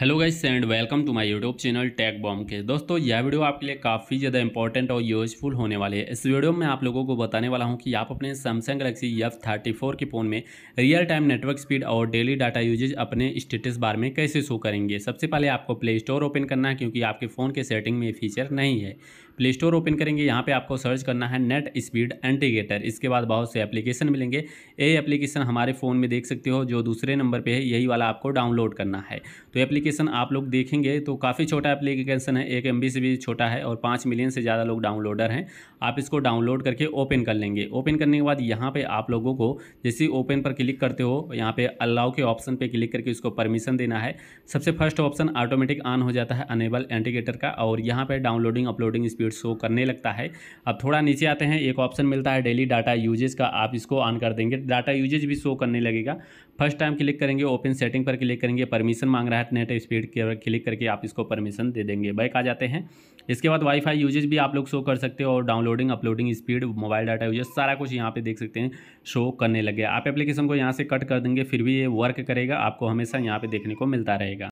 hello guys and welcome to my YouTube channel टैग बॉम के दोस्तों यह वीडियो आपके लिए काफ़ी ज़्यादा इंपॉर्टेंट और यूजफुल होने वाले है इस वीडियो में आप लोगों को बताने वाला हूं कि आप अपने Samsung Galaxy F thirty four के फ़ोन में रियल टाइम नेटवर्क स्पीड और डेली डाटा यूजेज अपने स्टेटस बार में कैसे शो करेंगे सबसे पहले आपको प्ले स्टोर ओपन करना है क्योंकि आपके फ़ोन के सेटिंग में फीचर नहीं है प्ले स्टोर ओपन करेंगे यहाँ पर आपको सर्च करना है नेट स्पीड एंटीगेटर इसके बाद बहुत से एप्लीकेशन मिलेंगे ये एप्लीकेशन हमारे फ़ोन में देख सकते हो जो दूसरे नंबर पर है यही वाला आपको डाउनलोड करना है तो एप्लीकेशन एप्लीकेशन आप लोग देखेंगे तो काफ़ी छोटा एप्लीकेशन है एक एम से भी छोटा है और पाँच मिलियन से ज़्यादा लोग डाउनलोडर हैं आप इसको डाउनलोड करके ओपन कर लेंगे ओपन करने के बाद यहाँ पर आप लोगों को जैसे ओपन पर क्लिक करते हो यहाँ पर अलाउ के ऑप्शन पर क्लिक करके उसको परमिशन देना है सबसे फर्स्ट ऑप्शन ऑटोमेटिक ऑन हो जाता है अनेबल एंटीगेटर का और यहाँ पर डाउनलोडिंग अपलोडिंग स्पीड शो करने लगता है अब थोड़ा नीचे आते हैं एक ऑप्शन मिलता है डेली डाटा यूजेज का आप इसको ऑन कर देंगे डाटा यूजेज भी शो करने लगेगा फर्स्ट टाइम क्लिक करेंगे ओपन सेटिंग पर क्लिक करेंगे परमिशन मांग रहा है नेट स्पीड के क्लिक करके आप इसको परमिशन दे देंगे बैक आ जाते हैं इसके बाद वाईफाई यूजेज भी आप लोग शो कर सकते हो और downloading uploading speed mobile data usage सारा कुछ यहाँ पे देख सकते हैं शो करने लगे आप एप्लीकेशन को यहाँ से कट कर देंगे फिर भी ये वर्क करेगा आपको हमेशा यहाँ पे देखने को मिलता रहेगा